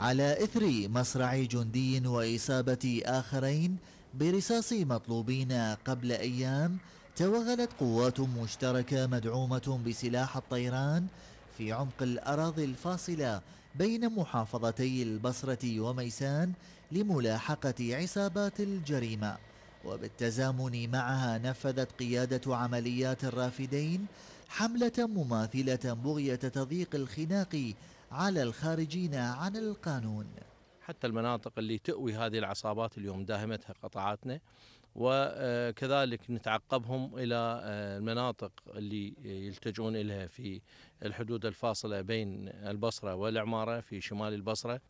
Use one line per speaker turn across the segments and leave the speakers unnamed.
على إثر مصرع جندي وإصابة آخرين برصاص مطلوبين قبل أيام توغلت قوات مشتركة مدعومة بسلاح الطيران في عمق الأراضي الفاصلة بين محافظتي البصرة وميسان لملاحقة عصابات الجريمة وبالتزامن معها نفذت قيادة عمليات الرافدين حملة مماثلة بغية تضييق الخناق على الخارجين عن القانون
حتى المناطق اللي تأوي هذه العصابات اليوم داهمتها قطاعاتنا وكذلك نتعقبهم الى آه، المناطق اللي يلتجون الها في الحدود الفاصله بين البصره والعماره في شمال البصره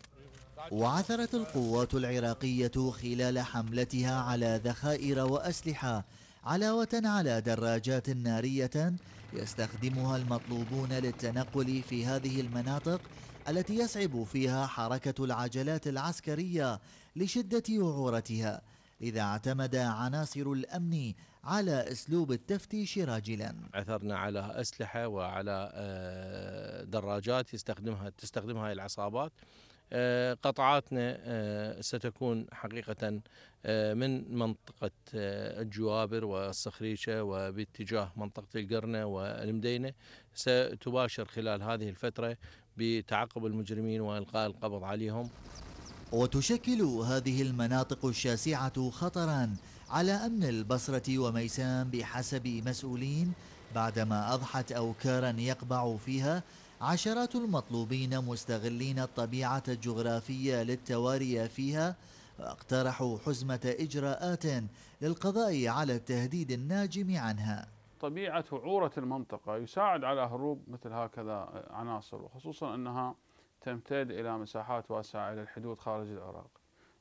وعثرت القوات العراقيه خلال حملتها على ذخائر واسلحه علاوه على دراجات ناريه يستخدمها المطلوبون للتنقل في هذه المناطق التي يصعب فيها حركة العجلات العسكرية لشدة وعورتها إذا اعتمد عناصر الأمن على أسلوب التفتيش راجلا
عثرنا على أسلحة وعلى آه، دراجات يستخدمها تستخدمها العصابات آه، قطعاتنا آه، ستكون حقيقة آه، من منطقة الجوابر والصخريشة وباتجاه منطقة القرنة والمدينة ستباشر خلال هذه الفترة بتعقب
المجرمين وإلقاء القبض عليهم وتشكل هذه المناطق الشاسعة خطرا على أمن البصرة وميسان بحسب مسؤولين بعدما أضحت أوكارا يقبع فيها عشرات المطلوبين مستغلين الطبيعة الجغرافية للتواري فيها واقترحوا حزمة إجراءات للقضاء على التهديد الناجم عنها
طبيعة عورة المنطقة يساعد على هروب مثل هكذا عناصر وخصوصا أنها تمتد إلى مساحات واسعة إلى الحدود خارج العراق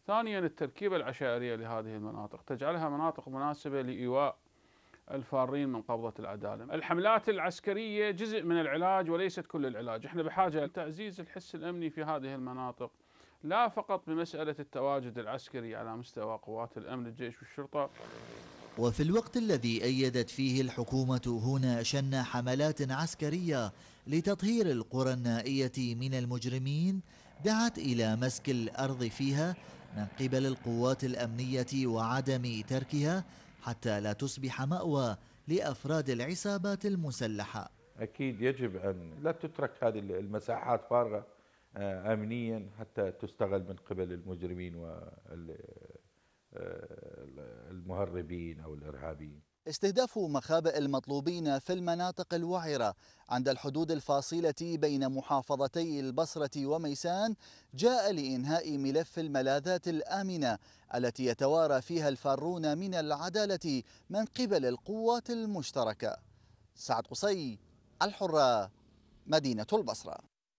ثانيا التركيبة العشائرية لهذه المناطق تجعلها مناطق مناسبة لإيواء الفارين من قبضة العدالة الحملات العسكرية جزء من العلاج وليست كل العلاج احنا بحاجة لتعزيز الحس الأمني في هذه المناطق لا فقط بمسألة التواجد العسكري على مستوى قوات الأمن الجيش والشرطة
وفي الوقت الذي أيدت فيه الحكومة هنا شن حملات عسكرية لتطهير القرى النائية من المجرمين دعت إلى مسك الأرض فيها من قبل القوات الأمنية وعدم تركها حتى لا تصبح مأوى لأفراد العصابات المسلحة
أكيد يجب أن لا تترك هذه المساحات فارغة آه، أمنيا حتى تستغل من قبل المجرمين والمهربين آه، أو الإرهابيين
استهداف مخابئ المطلوبين في المناطق الوعرة عند الحدود الفاصلة بين محافظتي البصرة وميسان جاء لإنهاء ملف الملاذات الآمنة التي يتوارى فيها الفارون من العدالة من قبل القوات المشتركة سعد قصي الحرة مدينة البصرة